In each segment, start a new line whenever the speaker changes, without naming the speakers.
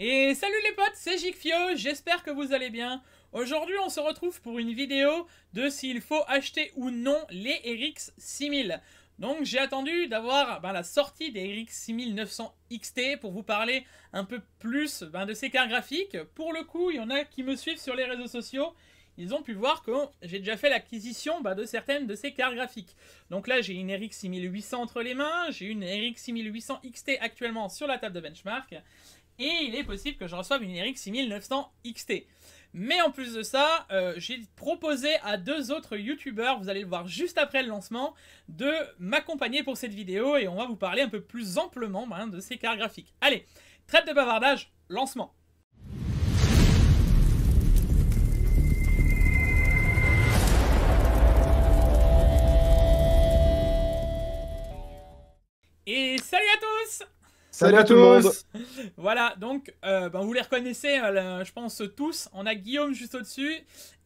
Et salut les potes, c'est Jigfio, j'espère que vous allez bien. Aujourd'hui on se retrouve pour une vidéo de s'il faut acheter ou non les RX 6000. Donc j'ai attendu d'avoir ben, la sortie des RX 6900 XT pour vous parler un peu plus ben, de ces cartes graphiques. Pour le coup, il y en a qui me suivent sur les réseaux sociaux ils ont pu voir que j'ai déjà fait l'acquisition ben, de certaines de ces cartes graphiques. Donc là, j'ai une RX 6800 entre les mains, j'ai une RX 6800 XT actuellement sur la table de benchmark, et il est possible que je reçoive une RX 6900 XT. Mais en plus de ça, euh, j'ai proposé à deux autres youtubeurs, vous allez le voir juste après le lancement, de m'accompagner pour cette vidéo et on va vous parler un peu plus amplement ben, de ces cartes graphiques. Allez, traite de bavardage, lancement Et salut à tous Salut, à, tous. Voilà, donc euh, ben, vous les reconnaissez, hein, je pense tous. On a Guillaume juste au-dessus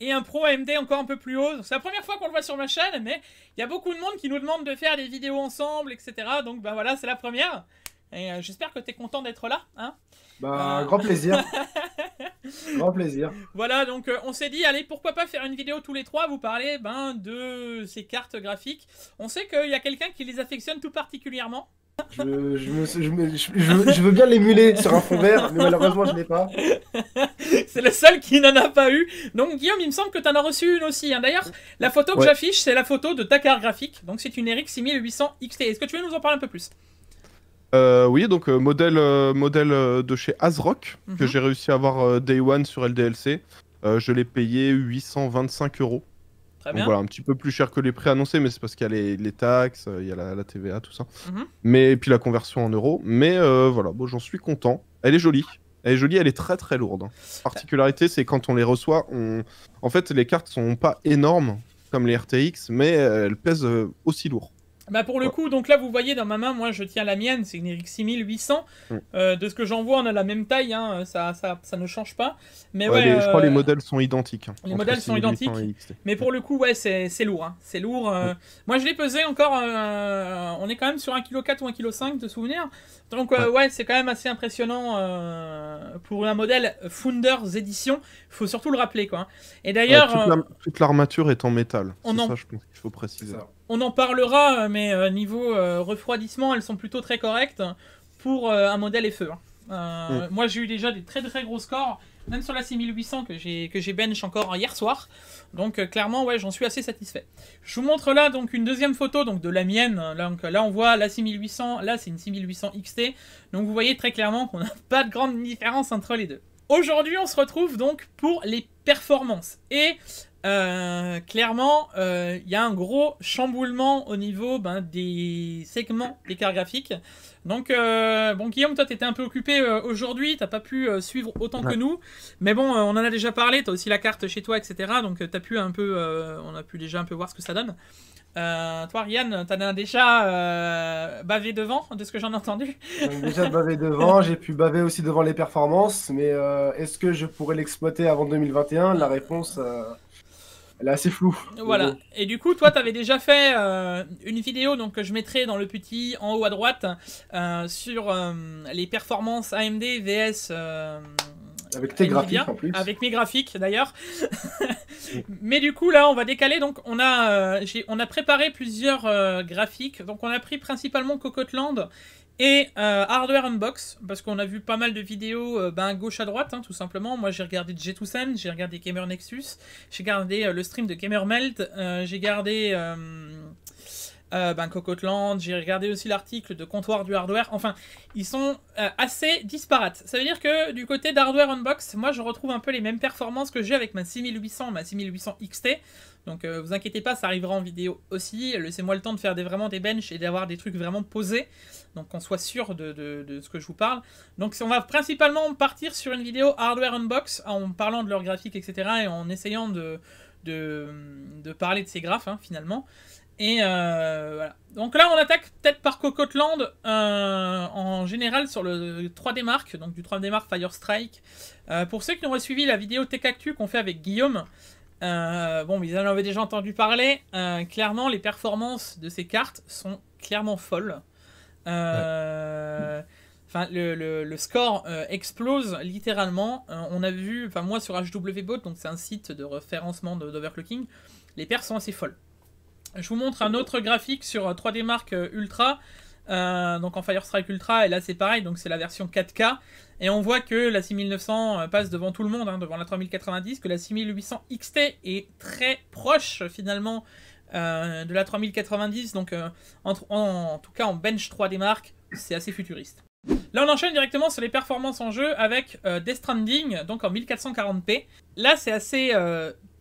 et un pro AMD encore un peu plus haut. C'est la première fois qu'on le voit sur ma chaîne, mais il y a beaucoup de monde qui nous demande de faire des vidéos ensemble, etc. Donc ben voilà, c'est la première. Et euh, j'espère que tu es content d'être là. Hein bah, grand plaisir. Grand plaisir. Voilà, donc euh, on s'est dit, allez, pourquoi pas faire une vidéo tous les trois, vous parler ben, de ces cartes graphiques. On sait qu'il y a quelqu'un qui les affectionne tout particulièrement.
Je, veux bien l'émuler sur un fond vert, mais malheureusement je n'ai pas.
c'est le seul qui n'en a pas eu. Donc Guillaume, il me semble que tu en as reçu une aussi. Hein. D'ailleurs, la photo que j'affiche, c'est la photo de ta carte graphique. Donc c'est une RX 6800 XT. Est-ce que tu veux nous en parler un peu plus
euh, oui, donc euh, modèle, euh, modèle de chez azrock que mhm. j'ai réussi à avoir day one sur LDLC. je l'ai payé 825 euros. Très bien. voilà, un petit peu plus cher que les prix annoncés, mais c'est parce qu'il y a les, taxes, il y a la, TVA, tout ça. Mhm. Mais et puis la conversion en euros. Mais voilà, bon, j'en suis content. Elle est jolie. Elle est jolie, elle est très très lourde. particularité, c'est quand on les reçoit, on... en fait, les cartes sont pas énormes comme les RTX, mais elles pèsent aussi lourd.
Bah, pour le coup, donc là vous voyez dans ma main, moi je tiens la mienne, c'est une Eric 6800. Mm. Euh, de ce que j'en vois, on a la même taille, hein, ça, ça, ça, ne change pas. Mais ouais, je crois que les euh, modèles sont identiques. Hein. les modèles sont identiques. Mais pour le coup, ouais, c'est lourd. c'est lourd. Hein. Euh, moi je l'ai pesé encore, on est quand même sur 1,4 kg ou 1,5 kg de souvenir. Donc ouais, c'est quand même assez impressionnant pour un modèle Founders Edition. faut surtout le rappeler. quoi. Hein. Et d'ailleurs...
toute l'armature est en métal. ça, je pense qu'il faut préciser
on en parlera, mais euh, niveau euh, refroidissement, elles sont plutôt très correctes pour euh, un modèle FE. Hein. Moi, j'ai eu déjà des très très gros scores, même sur la 6800 que j'ai que bench encore hier soir. Donc clairement, ouais, j'en suis assez satisfait. Je vous montre là donc une deuxième photo donc de la mienne. Donc là, on voit la 6800. Là, c'est une 6800 XT. Donc vous voyez très clairement qu'on n'a pas de grande différence entre les deux. Aujourd'hui, on se retrouve donc pour les performances. Et euh, clairement, il euh, y a un gros chamboulement au niveau ben, des segments des cartes graphiques. Donc, euh, bon, Guillaume, toi, t'étais un peu occupé aujourd'hui, t'as pas pu suivre autant que nous. Mais bon, on en a déjà parlé, t'as aussi la carte chez toi, etc. Donc, t'as pu un peu, on a pu déjà un peu voir ce que ça donne. toi, Ryan, t'en as déjà bavé devant, de ce que j'en ai entendu J'ai déjà
bavé devant, j'ai pu baver aussi devant les performances, mais est-ce que je pourrais l'exploiter avant 2021 La réponse, elle est assez Voilà.
Et du coup, toi, tu avais déjà fait euh, une vidéo donc, que je mettrai dans le petit en haut à droite euh, sur euh, les performances AMD VS.
avec tes graphiques en plus.
Avec mes graphiques d'ailleurs. Mais du coup là on va décaler donc on a on a préparé plusieurs graphiques donc on a pris principalement Cocotland et euh, Hardware Unbox, parce qu'on a vu pas mal de vidéos euh, ben, gauche à droite, hein, tout simplement. Moi, j'ai regardé J2Sen, j'ai regardé Gamer Nexus, j'ai regardé euh, le stream de Gamer Melt, j'ai regardé ben, Cocotland, j'ai regardé aussi l'article de Comptoir du Hardware. Enfin, ils sont assez disparates. Ça veut dire que du côté d'Hardware Unbox, moi, je retrouve un peu les mêmes performances que j'ai avec ma 6800, ma 6800 XT. Donc vous inquiétez pas, ça arrivera en vidéo aussi. Laissez-moi le temps de faire des, vraiment des benches et d'avoir des trucs vraiment posés donc qu'on soit sûr de, ce que je vous parle. Donc on va principalement partir sur une vidéo hardware unbox, hein, en parlant de leurs graphiques, etc., et en essayant de, parler de ces graphes, hein, finalement. Et euh, voilà. Donc là, on attaque peut-être par Cocotland, euh, en général sur le 3D Mark, donc du 3D Mark Fire Strike. Euh, pour ceux qui auraient suivi la vidéo Tech Actu qu'on fait avec Guillaume, bon, ils en avaient déjà entendu parler. clairement, les performances de ces cartes sont clairement folles. Euh, le, score euh, explose littéralement. Euh, on a vu, enfin moi sur HWBot, donc c'est un site de référencement d'overclocking, les paires sont assez folles. Je vous montre un autre graphique sur 3D Mark Ultra. donc en Firestrike Ultra, et là c'est pareil, donc c'est la version 4K, et on voit que la 6900 passe devant tout le monde, hein, devant la 3090, que la 6800 XT est très proche finalement euh, de la 3090, donc euh, en, tout cas en bench 3 d marques, c'est assez futuriste. Là on enchaîne directement sur les performances en jeu avec des euh, Death Stranding, donc en 1440p. Là c'est assez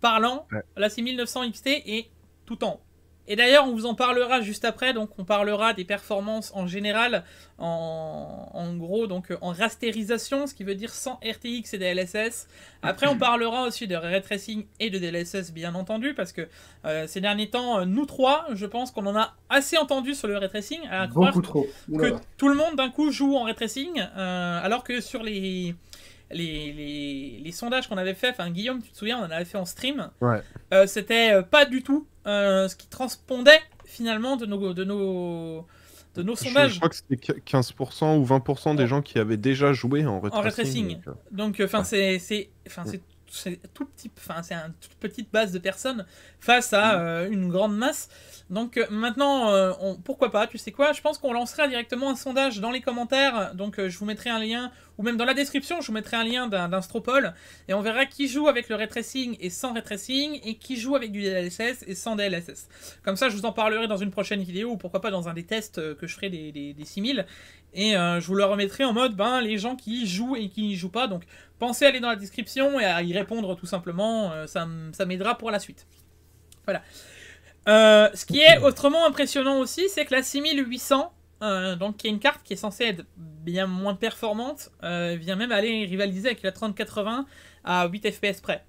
parlant, là c'est 1900 XT et tout en haut. Et d'ailleurs, on vous en parlera juste après, donc on parlera des performances en général, en, gros, donc euh, en rasterisation, ce qui veut dire sans RTX et DLSS. Après, on parlera aussi de retracing et de DLSS, bien entendu, parce que euh, ces derniers temps, euh, nous trois, je pense qu'on en a assez entendu sur le retracing, à Beaucoup trop. que tout le monde d'un coup joue en retracing, alors que sur les. Les, les, sondages qu'on avait fait, enfin Guillaume, tu te souviens, on en avait fait en stream. c'était pas du tout euh, ce qui transpondait finalement de nos, de nos, de nos sondages. Je, crois
que c'était 15% ou 20% des gens qui avaient déjà joué en retracing. En
Donc, euh. Euh, c'est c'est, c'est, tout petit, c'est une toute petite base de personnes face à mm. euh, une grande masse. Donc euh, maintenant, euh, pourquoi pas Tu sais quoi Je pense qu'on lancera directement un sondage dans les commentaires. Donc je vous mettrai un lien, ou même dans la description, je vous mettrai un lien d'un Stropole, et on verra qui joue avec le retracing et sans retracing, et qui joue avec du DLSS et sans DLSS. Comme ça, je vous en parlerai dans une prochaine vidéo, ou pourquoi pas dans un des tests que je ferai des, des, 6000. Et je vous le remettrai en mode, ben les gens qui y jouent et qui n'y jouent pas. Donc Pensez à aller dans la description et à y répondre tout simplement, euh, ça, m'aidera pour la suite. Voilà. Euh, ce qui est autrement impressionnant aussi, c'est que la 6800, euh, donc qui est une carte qui est censée être bien moins performante, vient même aller rivaliser avec la 3080 à 8 FPS près.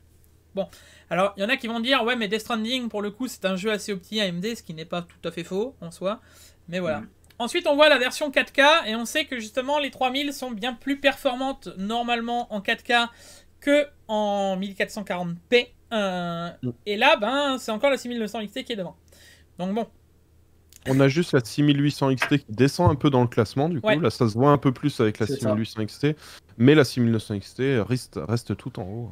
Bon, alors il y en a qui vont dire, ouais mais Death Stranding pour le coup c'est un jeu assez opti AMD, ce qui n'est pas tout à fait faux en soi, mais voilà. Mm. Ensuite, on voit la version 4K et on sait que justement les 3000 sont bien plus performantes normalement en 4K que en 1440p. Mm. et là, ben, c'est encore la 6900 XT qui est devant. Donc bon.
On a juste la 6800 XT qui descend un peu dans le classement, du coup. Là, ça se voit un peu plus avec la 6800 XT. Mais la 6900 XT reste tout en haut.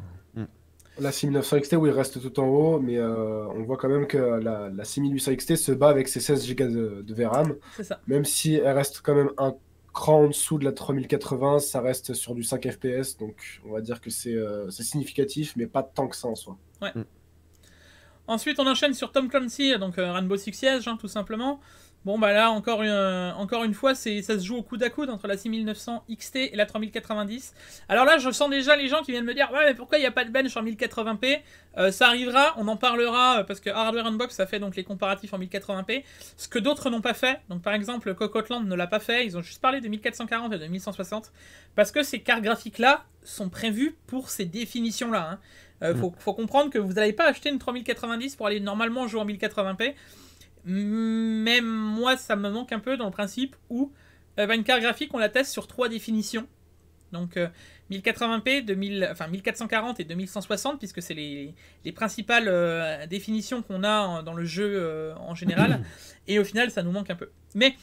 La 6900 XT, oui, reste tout en haut, mais euh, on voit quand même que la, la, 6800 XT se bat avec ses 16 Go de, VRAM. Même si elle reste quand même un cran en dessous de la 3080, ça reste sur du 5 FPS, donc on va dire que euh, c'est significatif, mais pas tant que ça en soi.
Mm. Ensuite, on enchaîne sur Tom Clancy, donc euh, Rainbow Six Siege, hein, tout simplement. Bon bah là encore une, encore une fois ça se joue au coude à coude entre la 6900 XT et la 3090 Alors là je sens déjà les gens qui viennent me dire ouais mais pourquoi il n'y a pas de bench en 1080p euh, Ça arrivera, on en parlera euh, parce que Hardware Unbox a fait donc les comparatifs en 1080p Ce que d'autres n'ont pas fait, donc par exemple Cocotland ne l'a pas fait, ils ont juste parlé de 1440 et de 1160 Parce que ces cartes graphiques là sont prévues pour ces définitions là Il hein. euh, mm. faut, faut comprendre que vous n'allez pas acheter une 3090 pour aller normalement jouer en 1080p même moi, ça me manque un peu dans le principe où euh, bah, une carte graphique, on la teste sur trois définitions. Donc 1080p, euh, enfin, 1440 et 2160, puisque c'est les, principales euh, définitions qu'on a dans le jeu en général. Et au final, ça nous manque un peu. Mais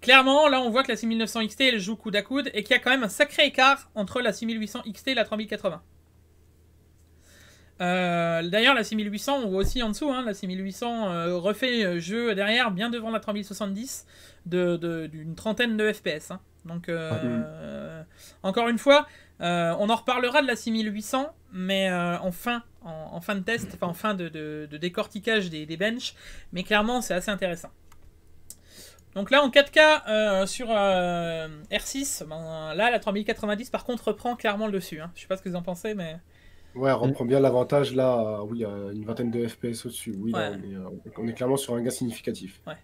clairement, là, on voit que la 6900 XT, elle joue coude à coude et qu'il y a quand même un sacré écart entre la 6800 XT et la 3080. Euh, d'ailleurs, la 6800, on voit aussi en dessous, hein, la 6800 euh, refait euh, jeu derrière, bien devant la 3070, d'une trentaine de FPS. Hein. Donc, ah, encore une fois, on en reparlera de la 6800, mais en fin, en, fin de test, enfin en fin de, de décortiquage des, benches. Mais clairement, c'est assez intéressant. Donc là en 4K sur R6, ben, là la 3090 par contre reprend clairement le dessus. Hein. Je sais pas ce que vous en pensez mais...
Ouais, mm. reprend bien l'avantage là, euh, oui, a euh, une vingtaine de FPS au-dessus. Oui, euh, on, est, clairement sur un gain significatif. Ouais.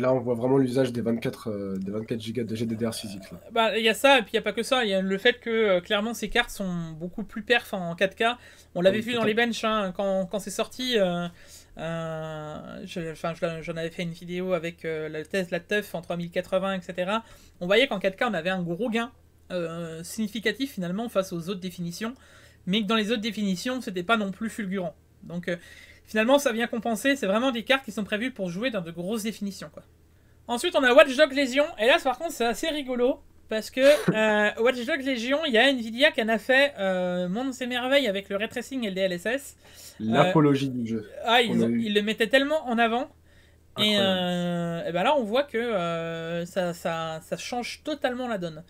là on voit vraiment l'usage des 24 des 24 Go de GDDR6X.
Bah, il y a ça, et puis il n'y a pas que ça. Il y a le fait que clairement ces cartes sont beaucoup plus perf en 4K. On l'avait ah vu dans les benches hein, quand, c'est sorti. j'en avais fait une vidéo avec la thèse la teuf en 3080, etc. On voyait qu'en 4K on avait un gros gain significatif finalement face aux autres définitions mais que dans les autres définitions, c'était pas non plus fulgurant. Donc euh, finalement, ça vient compenser. C'est vraiment des cartes qui sont prévues pour jouer dans de grosses définitions. Quoi. Ensuite, on a Watch Dogs Légion. Et là, par contre, c'est assez rigolo. Parce que euh, Watch Dogs Légion, il y a Nvidia qui en a fait euh, Monde ses merveilles avec le ray et le DLSS. L'apologie du jeu. Ah, ils, le mettaient tellement en avant. Et, et ben là, on voit que ça, ça, ça, change totalement la donne.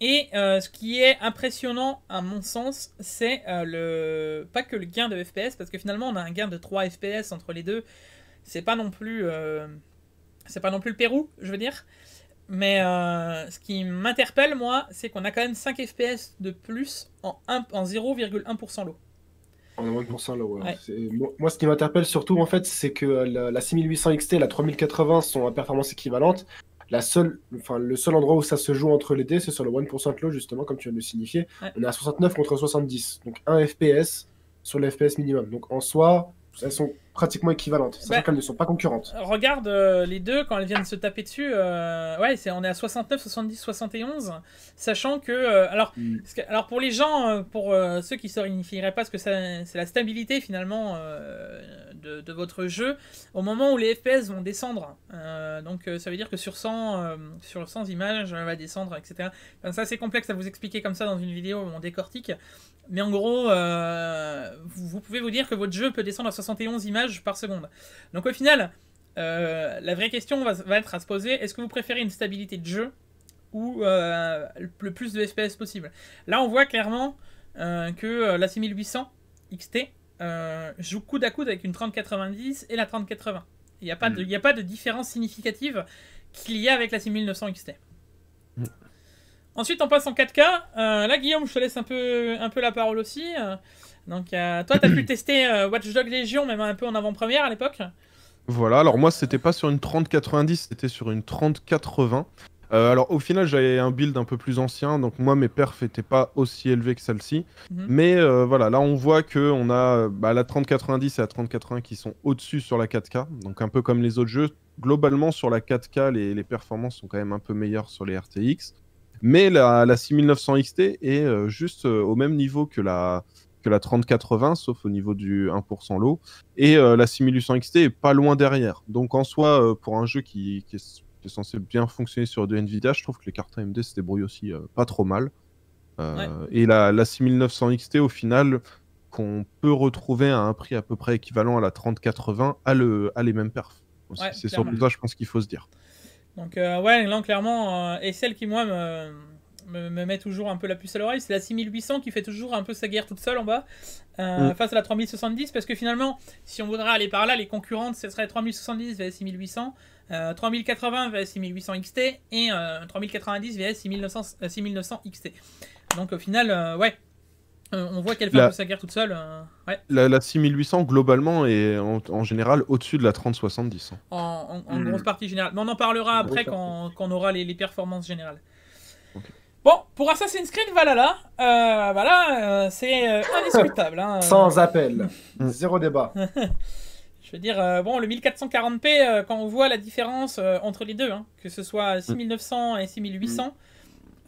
Et euh, ce qui est impressionnant à mon sens, c'est euh, le pas que le gain de FPS, parce que finalement on a un gain de 3 FPS entre les deux. C'est pas non plus, euh, c'est pas non plus le Pérou, je veux dire. Mais ce qui m'interpelle moi, c'est qu'on a quand même 5 FPS de plus en, en 0,1% l'eau.
En 1% l'eau. Ouais. Moi, ce qui m'interpelle surtout en fait, c'est que la, la 6800 XT et la 3080 sont à performance équivalente. La seule, enfin, le seul endroit où ça se joue entre les dés, c'est sur le 1% low, justement, comme tu viens de le signifier. On est à 69 contre 70, donc 1 FPS sur le FPS minimum. Donc en soi, elles sont pratiquement équivalentes, sachant bah, qu'elles ne sont pas concurrentes.
Regarde euh, les deux quand elles viennent se taper dessus. Euh, ouais, on est à 69, 70, 71, sachant que euh, alors mm. alors pour les gens, pour ceux qui ne réunifieraient pas, ce que c'est la stabilité finalement de, votre jeu au moment où les FPS vont descendre. donc ça veut dire que sur 100 sur 100 images va descendre, etc. Enfin, ça c'est complexe à vous expliquer comme ça dans une vidéo où on décortique. Mais en gros, euh, vous, pouvez vous dire que votre jeu peut descendre à 71 images par seconde. Donc au final, euh, la vraie question va, être à se poser, est-ce que vous préférez une stabilité de jeu ou euh, le plus de FPS possible Là, on voit clairement que la 6800 XT joue coude à coude avec une 3090 et la 3080. Il n'y a, pas de, mm. a pas de différence significative qu'il y a avec la 6900 XT. Mm. Ensuite, on passe en 4K. Euh, là, Guillaume, je te laisse un peu, un peu la parole aussi. Donc, euh, toi, tu as pu tester euh, Watch Dogs Legion, même un peu en avant-première à l'époque.
Voilà, alors moi, c'était pas sur une 3090, c'était sur une 3080. alors au final j'avais un build un peu plus ancien, donc moi mes perfs n'étaient pas aussi élevés que celle-ci. Mhm. Mais voilà, là on voit que on a bah, la 3090 et la 3080 qui sont au-dessus sur la 4K, donc un peu comme les autres jeux. Globalement sur la 4K les, performances sont quand même un peu meilleures sur les RTX. Mais la, 6900 XT est euh, juste euh, au même niveau que la, que la 3080, sauf au niveau du 1% low. Et euh, la 6800 XT est pas loin derrière. Donc en soi, pour un jeu qui, qui, est, censé bien fonctionner sur de Nvidia, je trouve que les cartes AMD se débrouillent aussi pas trop mal. Et la, 6900 XT, au final, qu'on peut retrouver à un prix à peu près équivalent à la 3080, a, les mêmes perfs. C'est surtout ça, je pense qu'il faut se dire.
Donc euh, ouais, là clairement, euh, et celle qui moi me, me, met toujours un peu la puce à l'oreille, c'est la 6800 qui fait toujours un peu sa guerre toute seule en bas euh, mm. face à la 3070 parce que finalement, si on voudrait aller par là, les concurrentes, ce serait 3070 vs 6800, 3080 vs 6800 XT et 3090 vs 6900, 6900 XT. Donc au final, ouais, euh, on voit qu'elle fait de sa guerre toute seule. Euh,
la, 6800, globalement, est en, général au-dessus de la 3070. Hein.
En, hmm. grosse partie générale. Mais on en parlera après quand, on aura les, performances générales. Bon, pour Assassin's Creed Valhalla, euh, voilà, euh, c'est indiscutable. Hein. Sans
appel. Hmm. Zéro débat. Je
veux dire, bon, le 1440p, quand on voit la différence entre les deux, hein, que ce soit 6900 et 6800,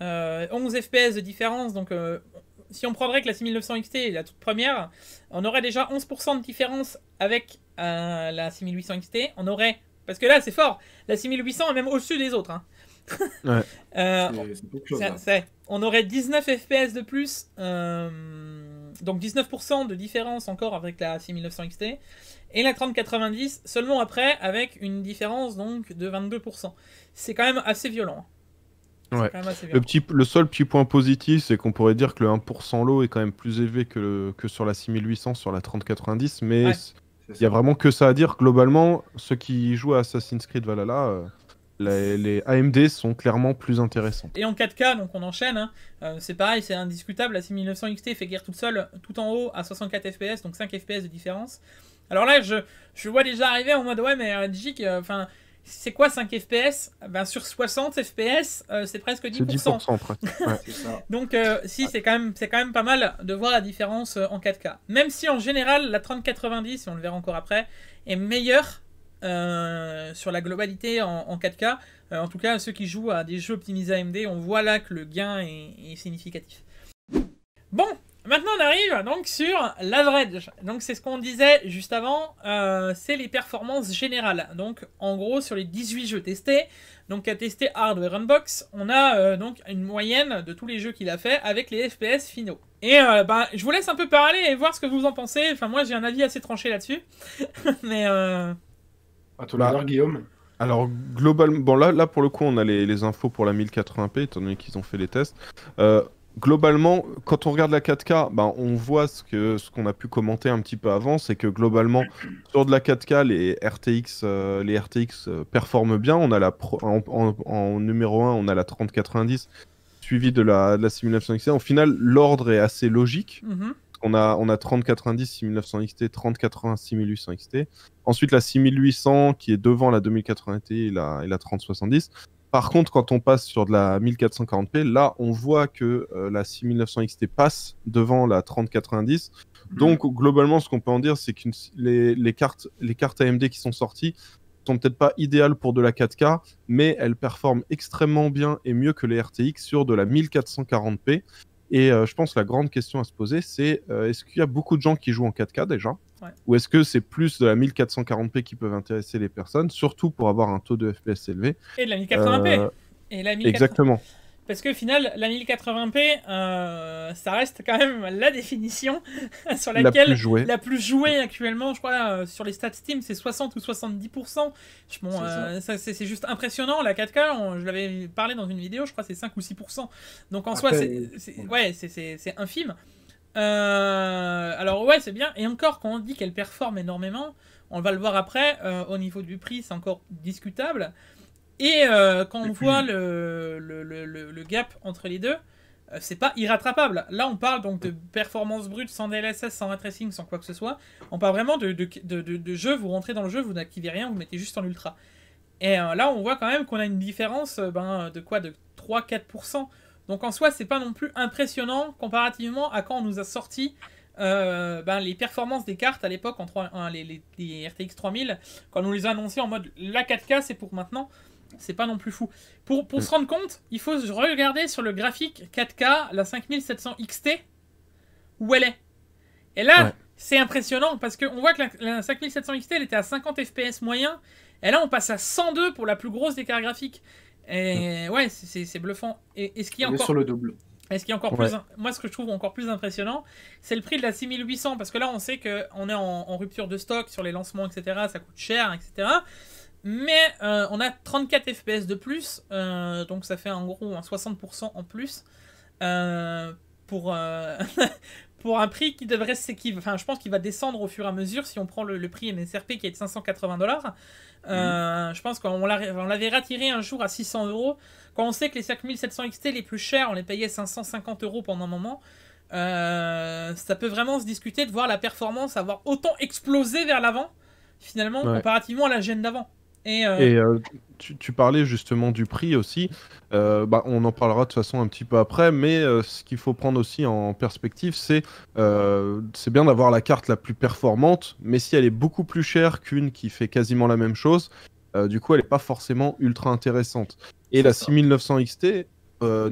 11 FPS de différence, donc si on prendrait que la 6900 XT est la toute première, on aurait déjà 11% de différence avec euh, la 6800 XT. On aurait, parce que là c'est fort, la 6800 est même au-dessus des autres. on aurait 19 FPS de plus, euh, donc 19% de différence encore avec la 6900 XT, et la 3090 seulement après avec une différence donc de 22%. C'est quand même assez violent. Hein. Ouais. Le, petit,
le seul petit point positif, c'est qu'on pourrait dire que le 1% lot est quand même plus élevé que, que sur la 6800, sur la 3090, mais il y a vraiment que ça à dire. Globalement, ceux qui jouent à Assassin's Creed Valhalla, euh, les, AMD sont clairement plus intéressants.
Et en 4K, donc on enchaîne, hein. euh, c'est pareil, c'est indiscutable, la 6900 XT fait guerre toute seule, tout en haut, à 64 FPS, donc 5 FPS de différence. Alors là, je, je vois déjà arriver en mode, ouais, mais euh, euh enfin... C'est quoi 5 FPS ben, Sur 60 FPS, euh, c'est presque 10%. 10% Donc, euh, si, c'est quand, même, quand même pas mal de voir la différence euh, en 4K. Même si en général, la 3090, et on le verra encore après, est meilleure sur la globalité en, 4K. en tout cas, ceux qui jouent à des jeux optimisés AMD, on voit là que le gain est significatif. Bon, Maintenant, on arrive donc sur l'average. Donc, c'est ce qu'on disait juste avant, euh, c'est les performances générales. Donc, en gros, sur les 18 jeux testés, donc à tester Hardware Unbox, on a euh, donc une moyenne de tous les jeux qu'il a fait avec les FPS finaux. Et euh, ben, je vous laisse un peu parler et voir ce que vous en pensez. Enfin, moi, j'ai un avis assez tranché là-dessus. Mais. Euh,
à bah, Guillaume. Alors, globalement, bon, là, là, pour le coup, on a les, les infos pour la 1080p, étant donné qu'ils ont fait les tests globalement, quand on regarde la 4K, ben, on voit ce qu'on ce qu'on a pu commenter un petit peu avant, c'est que globalement, sur de la 4K, les RTX, euh, les RTX euh, performent bien. On a la en, numéro 1, on a la 3090, suivie de la, 6900 XT. Au final, l'ordre est assez logique. Mhm. On a, on a 3090, 6900 XT, 3080, 6800 XT. Ensuite, la 6800 qui est devant la 2080 XT et la, et la 3070. Par contre, quand on passe sur de la 1440p, là, on voit que euh, la 6900 XT passe devant la 3090. Hmm. Donc, globalement, ce qu'on peut en dire, c'est que les, cartes, les cartes AMD qui sont sorties sont peut-être pas idéales pour de la 4K, mais elles performent extrêmement bien et mieux que les RTX sur de la 1440p. Et euh, je pense que la grande question à se poser, c'est euh, est-ce qu'il y a beaucoup de gens qui jouent en 4K déjà ou est-ce que c'est plus de la 1440p qui peuvent intéresser les personnes, surtout pour avoir un taux de FPS élevé Et de la 1080p euh, Exactement.
Parce que au final, la 1080p, euh, ça reste quand même la définition sur laquelle la plus jouée, la plus jouée actuellement, je crois, euh, sur les stats Steam, c'est 60 ou 70%. c'est juste impressionnant, la 4K, je l'avais parlé dans une vidéo, je crois c'est 5 ou 6%. Donc en soi, c'est ouais, infime. Euh, alors ouais, c'est bien. Et encore, quand on dit qu'elle performe énormément, on va le voir après, euh, au niveau du prix, c'est encore discutable. Et euh, quand on voit le, le, gap entre les deux, c'est pas irrattrapable. Là, on parle donc de performance brute sans DLSS, sans retracing, sans quoi que ce soit. On parle vraiment de, de, jeu, vous rentrez dans le jeu, vous n'activez rien, vous mettez juste en ultra. Et là, on voit quand même qu'on a une différence ben, de quoi De 3-4% donc en soi, c'est pas non plus impressionnant comparativement à quand on nous a sorti euh, ben, les performances des cartes à l'époque, en hein, les, RTX 3000, quand on les a annoncées en mode la 4K, c'est pour maintenant. C'est pas non plus fou. Pour, mm. se rendre compte, il faut regarder sur le graphique 4K la 5700 XT où elle est. Et là, c'est impressionnant parce qu'on voit que la, la 5700 XT elle était à 50 FPS moyen. Et là, on passe à 102 pour la plus grosse des cartes graphiques. Et ouais, c'est bluffant. Et, est-ce qu'il y encore. Sur le double. est ce qui est encore plus, moi, ce que je trouve encore plus impressionnant, c'est le prix de la 6800, parce que là, on sait qu'on est en, rupture de stock sur les lancements, etc. Ça coûte cher, etc. Mais euh, on a 34 FPS de plus, euh, donc ça fait en gros un 60% en plus euh, pour, pour un prix qui devrait s'équiver enfin je pense qu'il va descendre au fur et à mesure si on prend le, prix MSRP qui est de 580 dollars euh, mhm. je pense qu'on l'avait ratiré un jour à 600 euros quand on sait que les 5700 XT les plus chers on les payait 550 euros pendant un moment euh, ça peut vraiment se discuter de voir la performance avoir autant explosé vers l'avant finalement comparativement à la gêne d'avant et, euh, et euh,
tu, parlais justement du prix aussi. Euh, bah, on en parlera de toute façon un petit peu après, mais euh, ce qu'il faut prendre aussi en perspective, c'est euh, c'est bien d'avoir la carte la plus performante, mais si elle est beaucoup plus chère qu'une qui fait quasiment la même chose, du coup, elle n'est pas forcément ultra intéressante. Et la 6900 XT,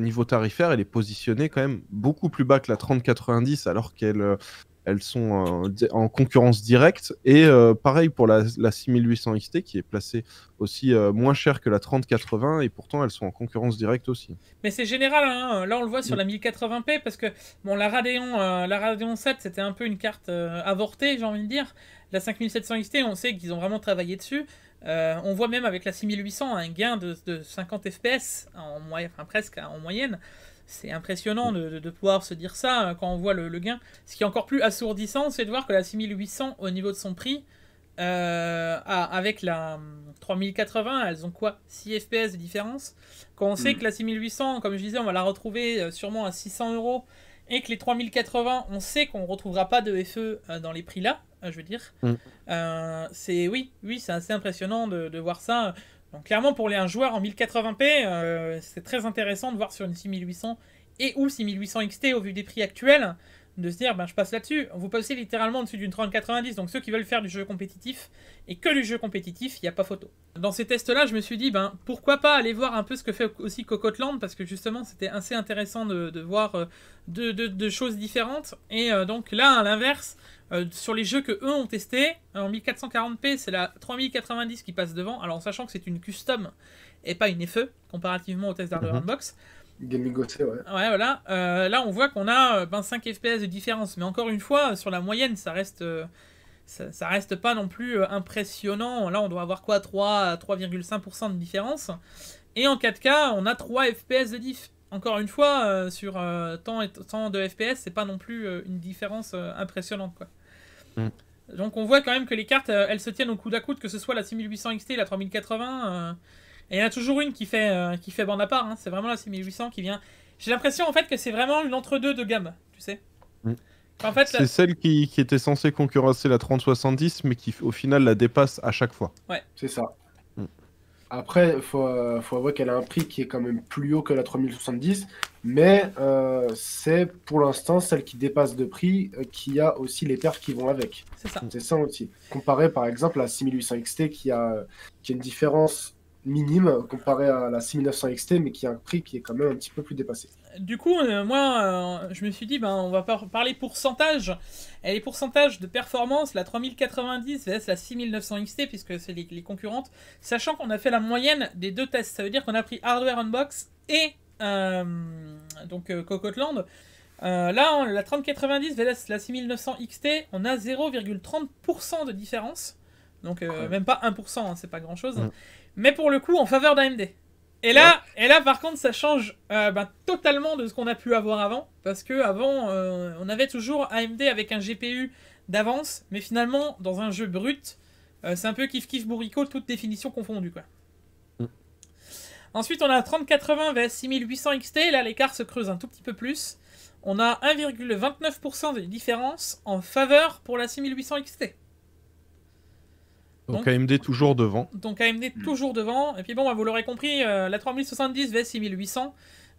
niveau tarifaire, elle est positionnée quand même beaucoup plus bas que la 3090, alors qu'elle elles sont en concurrence directe. Et euh, pareil pour la, 6800 XT qui est placée aussi euh, moins chère que la 3080 et pourtant elles sont en concurrence directe aussi.
Mais c'est général, hein. là on le voit sur la 1080p parce que bon, la, Radeon, euh, la Radeon 7 c'était un peu une carte avortée, j'ai envie de dire. La 5700 XT, on sait qu'ils ont vraiment travaillé dessus. on voit même avec la 6800 un gain de, 50 fps hein, en moyenne, presque en moyenne c'est impressionnant de, de, pouvoir se dire ça euh, quand on voit le, gain. Ce qui est encore plus assourdissant, c'est de voir que la 6800 au niveau de son prix, euh, avec la 3080, euh, elles ont quoi 6 FPS de différence. Quand on sait mm. que la 6800, comme je disais, on va la retrouver sûrement à 600 euros, et que les 3080, on sait qu'on ne retrouvera pas de FE dans les prix là, je veux dire. Mm. c'est oui, oui, c'est assez impressionnant de, de, voir ça clairement, pour les, un joueur en 1080p, euh, c'est très intéressant de voir sur une 6800 et ou 6800 XT au vu des prix actuels, de se dire, ben, je passe là-dessus. Vous passez littéralement au-dessus d'une 3090, donc ceux qui veulent faire du jeu compétitif, et que du jeu compétitif, il n'y a pas photo. Dans ces tests-là, je me suis dit, ben, pourquoi pas aller voir un peu ce que fait aussi Cocotland, parce que justement, c'était assez intéressant de, voir euh, deux de, choses différentes. Et euh, donc là, à l'inverse, euh, sur les jeux que eux ont testé, hein, en 1440p, c'est la 3090 qui passe devant. Alors, en sachant que c'est une custom et pas une FE, comparativement au test d'Hardware mm
ouais. Ouais,
voilà. Euh, là, on voit qu'on a 25 5 FPS de différence. Mais encore une fois, sur la moyenne, ça reste. Euh, ça, reste pas non plus impressionnant. Là, on doit avoir quoi 3 3,5% de différence. Et en 4K, on a 3 FPS de diff encore une fois, euh, sur temps euh, tant, et, de FPS, c'est pas non plus euh, une différence impressionnante. Quoi. Mm. Donc on voit quand même que les cartes, elles se tiennent au coup à coude, que ce soit la 6800 XT, la 3080. et il y en a toujours une qui fait, qui fait bande à part. Hein. c'est vraiment la 6800 qui vient. J'ai l'impression en fait que c'est vraiment une entre-deux de gamme, tu sais. Mm. En fait, c'est
celle qui, qui, était censée concurrencer la 3070, mais qui au final la dépasse à chaque fois.
Ouais. C'est ça. Après, il euh, faut, avouer qu'elle a un prix qui est quand même plus haut que la 3070, mais euh, c'est pour l'instant celle qui dépasse de prix, euh, qui a aussi les perfs qui vont avec. C'est ça. C'est ça aussi. Comparé par exemple à la 6800 XT qui a, qui a une différence minime comparée à la 6900 XT, mais qui a un prix qui est quand même un petit peu plus dépassé
du coup, euh, moi, euh, je me suis dit, ben, on va parler pourcentage. Et les pourcentages de performance, la 3090 vs la 6900 XT, puisque c'est les, concurrentes, sachant qu'on a fait la moyenne des deux tests. Ça veut dire qu'on a pris Hardware Unbox et euh, donc euh, Cocotland. là, la 3090 vs la 6900 XT, on a 0,30% de différence. Donc, même pas 1%, hein, c'est pas grand chose. Mais pour le coup, en faveur d'AMD. Et là, et là, par contre, ça change euh, bah, totalement de ce qu'on a pu avoir avant. Parce que avant, euh, on avait toujours AMD avec un GPU d'avance. Mais finalement, dans un jeu brut, euh, c'est un peu kiff-kiff bourricot, toutes définitions confondues. Quoi. Mm. Ensuite, on a 3080 vs 6800 XT. Là, l'écart se creuse un tout petit peu plus. On a 1,29% de différence en faveur pour la 6800 XT. Donc,
AMD toujours devant.
Donc AMD hmm. toujours devant. Et puis bon, bah, vous l'aurez compris, euh, la 3070 vs 6800.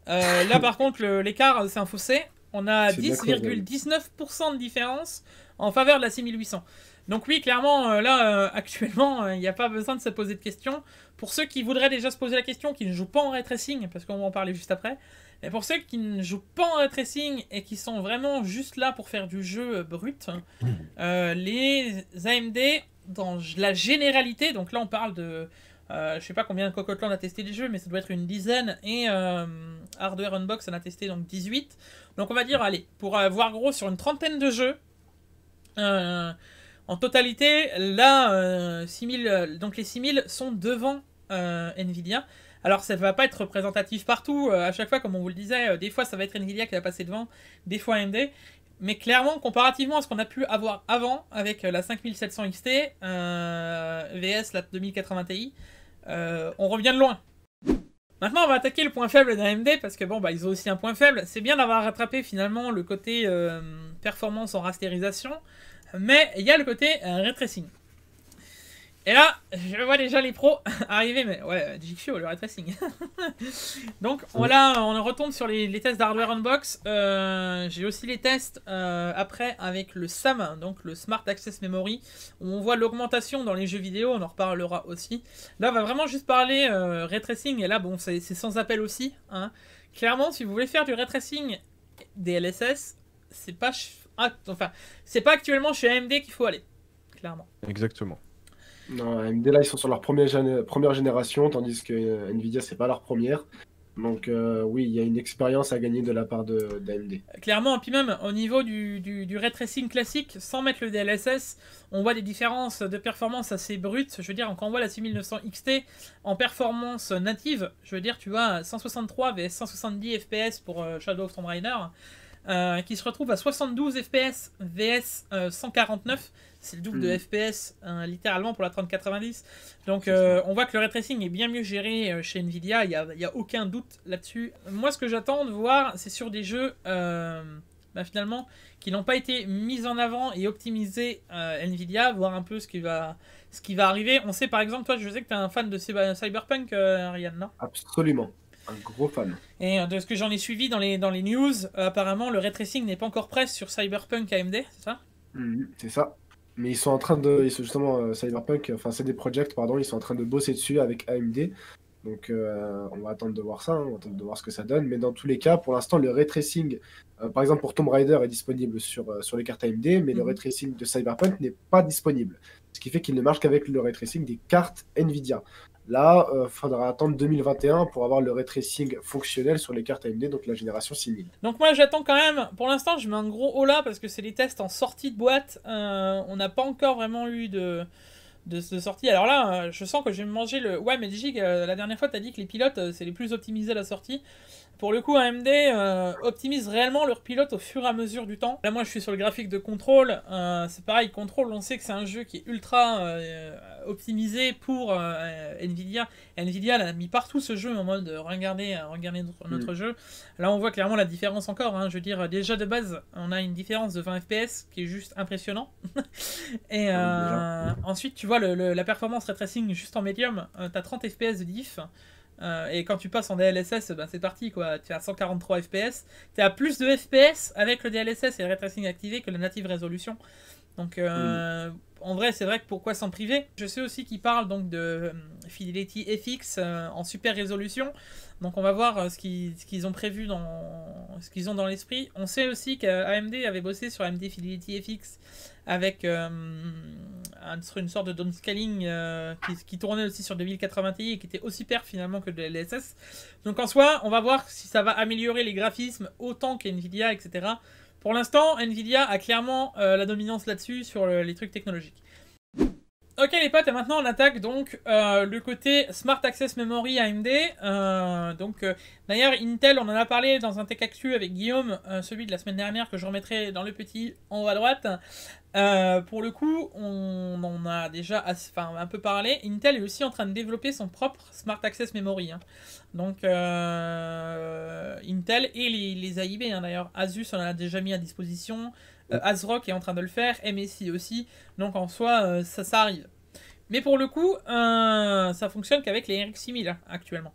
Euh, là par contre, l'écart, c'est un fossé. On a 10,19% de différence en faveur de la 6800. Donc oui, clairement, euh, là, actuellement, il n'y a pas besoin de se poser de questions. Pour ceux qui voudraient déjà se poser la question, qui ne jouent pas en retracing, parce qu'on va en parler juste après, et pour ceux qui ne jouent pas en tracing et qui sont vraiment juste là pour faire du jeu euh, brut, hein, mmh. euh, les AMD, dans la généralité, donc là on parle de. Euh, je sais pas combien de Cocotland a testé des jeux, mais ça doit être une dizaine. Et euh, Hardware Unbox en a testé donc 18. Donc on va dire, allez, pour avoir gros sur une trentaine de jeux, en totalité, là, 6000, donc les 6000 sont devant Nvidia. Alors ça va pas être représentatif partout, euh, à chaque fois comme on vous le disait, euh, des fois ça va être Nvidia qui va passer devant, des fois AMD, mais clairement, comparativement à ce qu'on a pu avoir avant avec euh, la 5700 XT, VS la 2080 Ti, on revient de loin. Maintenant, on va attaquer le point faible d'AMD parce que bon, bah, ils ont aussi un point faible. C'est bien d'avoir rattrapé finalement le côté performance en rasterisation, mais il y a le côté retracing. Et là, je vois déjà les pros arriver, mais ouais, GQ, le tracing. Donc on, on retourne sur les, tests d'hardware unbox. Euh, j'ai aussi les tests euh, après avec le SAM, donc le Smart Access Memory, où on voit l'augmentation dans les jeux vidéo, on en reparlera aussi. Là, on va vraiment juste parler euh, retracing, et là, bon, c'est sans appel aussi. Hein. Clairement, si vous voulez faire du retracing des LSS, c'est pas, ah, enfin, pas actuellement chez AMD qu'il faut aller, clairement.
Exactement.
Non, AMD là, ils sont sur leur première, première génération, tandis que euh, Nvidia, c'est pas leur première. Donc euh, oui, il y a une expérience à gagner de la part d'AMD.
Clairement, puis même au niveau du, du, ray tracing classique, sans mettre le DLSS, on voit des différences de performance assez brutes. Je veux dire, quand on voit la 6900 XT en performance native, je veux dire, tu vois, 163 vs 170 FPS pour euh, Shadow of Tomb Raider, qui se retrouve à 72 FPS vs 149 c'est le double de hmm. FPS hein, littéralement pour la 3090. Donc euh, on voit que le ray tracing est bien mieux géré euh, chez Nvidia, il n'y a, a, aucun doute là-dessus. Moi ce que j'attends de voir, c'est sur des jeux euh, bah, finalement qui n'ont pas été mis en avant et optimisés Nvidia, voir un peu ce qui, va, ce qui va arriver. On sait par exemple, toi je sais que tu es un fan de Cyberpunk, Ryan, non
Absolument un gros fan.
Et de ce que j'en ai suivi dans les, dans les news, apparemment le ray tracing n'est pas encore prêt sur Cyberpunk AMD, c'est ça
hmm, C'est ça mais ils sont en train de, ils sont justement euh, Cyberpunk, enfin des projects, pardon, ils sont en train de bosser dessus avec AMD. Donc euh, on va attendre de voir ça, hein, on va attendre de voir ce que ça donne. Mais dans tous les cas, pour l'instant, le ray tracing, euh, par exemple pour Tomb Raider, est disponible sur, sur les cartes AMD, mais le mhm. ray de Cyberpunk n'est pas disponible. Ce qui fait qu'il ne marche qu'avec le ray des cartes Nvidia. Là, il euh, faudra attendre 2021 pour avoir le retracing fonctionnel sur les cartes AMD, donc la génération 6000.
Donc moi, j'attends quand même, pour l'instant, je mets un gros haut là parce que c'est les tests en sortie de boîte. Euh, on n'a pas encore vraiment eu de, de, sortie. Alors là, euh, je sens que je vais me manger le... Ouais, mais Digi, la dernière fois, tu as dit que les pilotes, c'est les plus optimisés à la sortie. Pour le coup, AMD euh, optimise réellement leur pilote au fur et à mesure du temps. Là, moi, je suis sur le graphique de contrôle. Euh, c'est pareil, contrôle. on sait que c'est un jeu qui est ultra euh, optimisé pour Nvidia. Nvidia l'a mis partout ce jeu en mode regarder regarder mm. notre, jeu. Là, on voit clairement la différence encore. Hein. Je veux dire, déjà de base, on a une différence de 20 FPS qui est juste impressionnant. et ah ensuite, tu vois la performance retracing tracing juste en médium. tu as 30 FPS de diff. Euh, et quand tu passes en DLSS, ben, c'est parti quoi. Tu as 143 FPS. Tu as plus de FPS avec le DLSS et le ray activé que la native résolution. Donc euh, en vrai, c'est vrai que pourquoi s'en priver Je sais aussi qu'ils parlent donc de euh, Fidelity FX euh, en super résolution. Donc on va voir euh, ce qu'ils ont prévu dans ce qu'ils ont dans l'esprit. On sait aussi qu'AMD avait bossé sur AMD Fidelity FX avec une sorte de downscaling qui, tournait aussi sur 2080 Ti et qui était aussi père finalement que de LSS. Donc en soi, on va voir si ça va améliorer les graphismes autant qu'NVIDIA, etc. Pour l'instant, Nvidia a clairement euh, la dominance là-dessus sur les trucs technologiques. Ok les potes, et maintenant on attaque donc euh, le côté Smart Access Memory AMD. Euh, donc euh, d'ailleurs Intel, on en a parlé dans un tech actu avec Guillaume, celui de la semaine dernière que je remettrai dans le petit en haut à droite. pour le coup, on en a déjà enfin, un peu parlé. Intel est aussi en train de développer son propre Smart Access Memory. Hein. Donc Intel et les, AIB hein, d'ailleurs. Asus on en a déjà mis à disposition. Euh, Azrock est en train de le faire, MSI aussi. Donc en soi, euh, ça, ça arrive. Mais pour le coup, euh, ça fonctionne qu'avec les RX6000 hein, actuellement.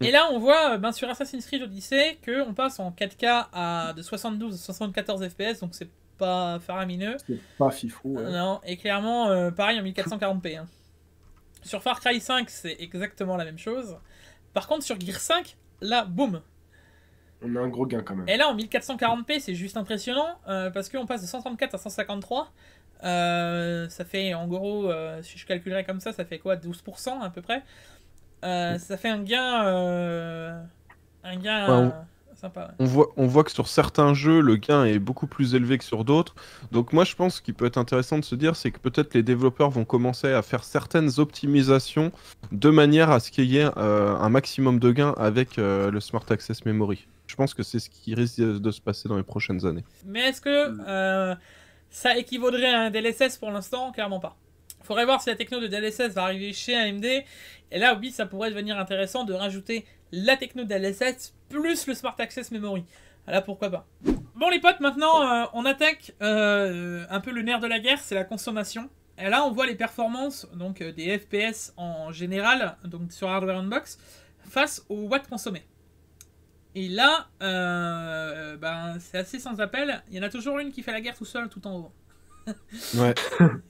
Mm. Et là, on voit bien sur Assassin's Creed Odyssey qu'on passe en 4K à de 72 à 74 FPS, donc c'est pas faramineux. C'est
pas fifou. Non,
et clairement, pareil en 1440p. Hein. Sur Far Cry 5, c'est exactement la même chose. Par contre, sur Gear 5, là, boum, on a un gros gain quand même. Et là, en 1440p, c'est juste impressionnant euh, parce qu'on passe de 134 à 153. Euh, ça fait en gros, euh, si je calculerais comme ça, ça fait quoi 12% à peu près. Mm. Ça fait un gain. un gain. On,
voit, que sur certains jeux, le gain est beaucoup plus élevé que sur d'autres. Donc moi, je pense qu'il peut être intéressant de se dire, c'est que peut-être les développeurs vont commencer à faire certaines optimisations de manière à ce qu'il y ait euh, un maximum de gains avec euh, le Smart Access Memory. Je pense que c'est ce qui risque de se passer dans les prochaines années.
Mais est-ce que hmm. euh, ça équivaudrait à un DLSS pour l'instant Clairement pas. Faudrait voir si la techno de DLSS va arriver chez AMD. Et là, oui, ça pourrait devenir intéressant de rajouter la techno d'LSS plus le Smart Access Memory. Là, pourquoi pas. Bon, les potes, maintenant, euh, on attaque euh, un peu le nerf de la guerre, c'est la consommation. Et là, on voit les performances donc euh, des FPS en général, donc sur Hardware Unbox, face aux watts consommés. Et là, ben, c'est assez sans appel. Il y en a toujours une qui fait la guerre tout seul, tout en haut. Ouais.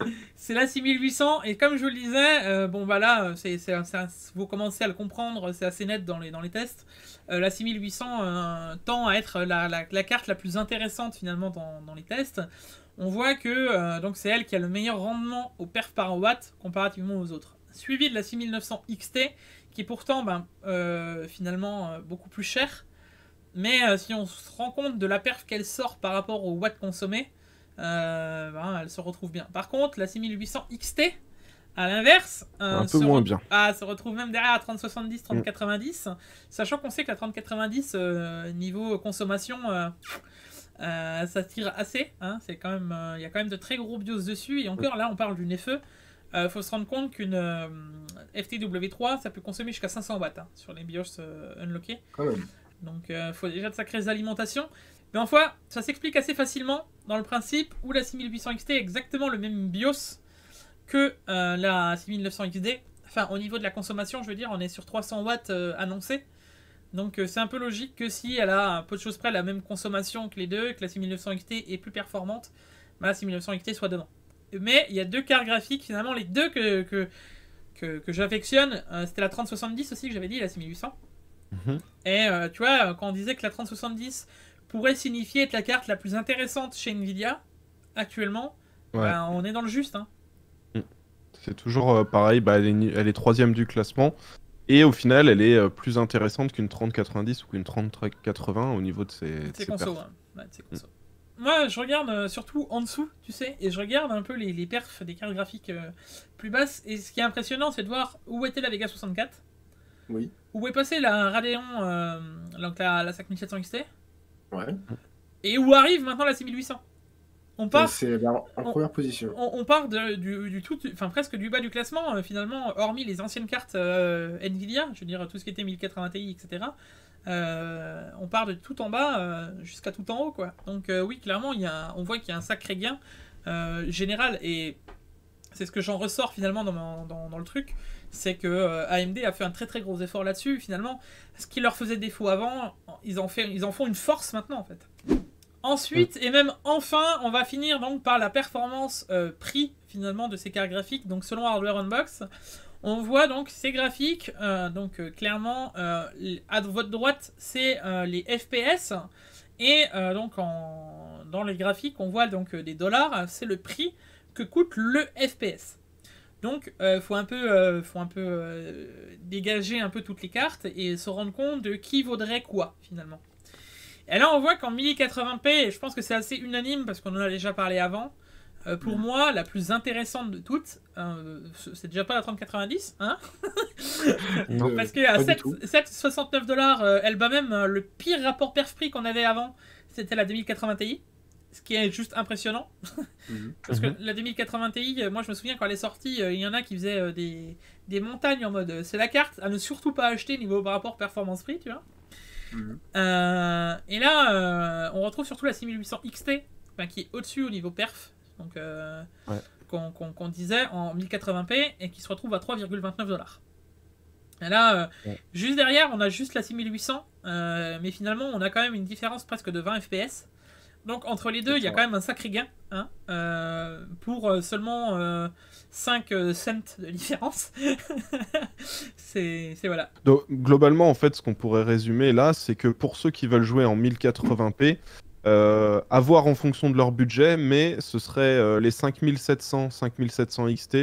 c'est la 6800 et comme je vous le disais, euh, bon bah euh, vous commencez à le comprendre, c'est assez net dans les, dans les tests. Euh, la 6800 tend à être la, carte la plus intéressante finalement dans, les tests. On voit que donc c'est elle qui a le meilleur rendement au perf par watt comparativement aux autres. Suivi de la 6900 XT qui est pourtant ben, finalement beaucoup plus chère. Mais si on se rend compte de la perf qu'elle sort par rapport aux watts consommés, euh, bah, elle se retrouve bien. Par contre, la 6800 XT, à l'inverse, euh, bien. Ah, se retrouve même derrière la 3070, 3090, sachant qu'on sait que la 3090, euh, niveau consommation, euh, ça tire assez. Hein. c'est quand même, il y a quand même de très gros BIOS dessus. Et encore, là, on parle du FE. Il faut se rendre compte qu'une FTW3, ça peut consommer jusqu'à 500 watts hein, sur les BIOS unlockés. Donc, il faut déjà de sacrées alimentations. Mais enfin, ça s'explique assez facilement dans le principe où la 6800 XT est exactement le même BIOS que euh, la 6900 XD. Enfin, au niveau de la consommation, je veux dire, on est sur 300 watts euh, annoncés. Donc euh, c'est un peu logique que si elle a, un peu de choses près, la même consommation que les deux, que la 6900 XT est plus performante, bah, la 6900 XT soit dedans. Mais il y a deux cartes graphiques, finalement, les deux que, que, que, que j'affectionne, c'était la 3070 aussi que j'avais dit, la 6800. Mhm. Et tu vois, quand on disait que la 3070 pourrait signifier être la carte la plus intéressante chez Nvidia actuellement, ben, on est dans le juste. Hein.
Mm. C'est toujours euh, pareil, bah, elle, est, troisième du classement. Et au final, elle est euh, plus intéressante qu'une 3090 ou qu'une 3080 au niveau de ses, hein. mm.
Moi, je regarde euh, surtout en dessous, tu sais, et je regarde un peu les, perfs des cartes graphiques plus basses. Et ce qui est impressionnant, c'est de voir où était la Vega 64. Oui. Où est passée la Radeon, euh, donc la, la 5700 XT. Et où arrive maintenant la 6800 on part, c'est en première position. On, part de, du, tout, enfin presque du bas du classement euh, finalement, hormis les anciennes cartes euh, Nvidia, je veux dire tout ce qui était 1080 Ti, etc. Euh, on part de tout en bas euh, jusqu'à tout en haut, quoi. Donc oui, clairement, il y a on voit qu'il y a un sacré gain général et c'est ce que j'en ressors finalement dans, dans, dans le truc c'est que euh, AMD a fait un très très gros effort là-dessus. Finalement, ce qui leur faisait défaut avant, ils en, font une force maintenant en fait. Ensuite, et même enfin, on va finir donc par la performance euh, prix finalement de ces cartes graphiques. Donc selon Hardware Unbox, on voit donc ces graphiques. Euh, donc clairement, à votre droite, c'est les FPS. Et donc dans les graphiques, on voit donc des dollars, c'est le prix que coûte le FPS. Donc, il euh, faut un peu, euh, faut un peu euh, dégager un peu toutes les cartes et se rendre compte de qui vaudrait quoi, finalement. Et là, on voit qu'en 1080p, je pense que c'est assez unanime parce qu'on en a déjà parlé avant. pour mm. moi, la plus intéressante de toutes, c'est déjà pas la 3090, hein non, Parce que à 7,69 dollars, elle bat même le pire rapport perf-prix qu'on avait avant, c'était la 2080 Ti ce qui est juste impressionnant. Parce que mhm. la 2080 Ti, euh, moi je me souviens quand elle est sortie, euh, il y en a qui faisaient euh, des, des montagnes en mode c'est la carte à ne surtout pas acheter niveau par rapport performance-prix, tu vois. Mhm. et là, on retrouve surtout la 6800 XT, qui est au-dessus au niveau perf, donc qu'on disait en 1080p et qui se retrouve à 3,29 dollars. Et là, juste derrière, on a juste la 6800, mais finalement, on a quand même une différence presque de 20 fps. Donc entre les deux, il y a quand même un sacré gain hein, euh, pour euh, seulement 5 euh, cents de différence. c'est voilà.
Donc globalement, en fait, ce qu'on pourrait résumer là, c'est que pour ceux qui veulent jouer en 1080p, avoir en fonction de leur budget, mais ce serait les 5700, 5700 XT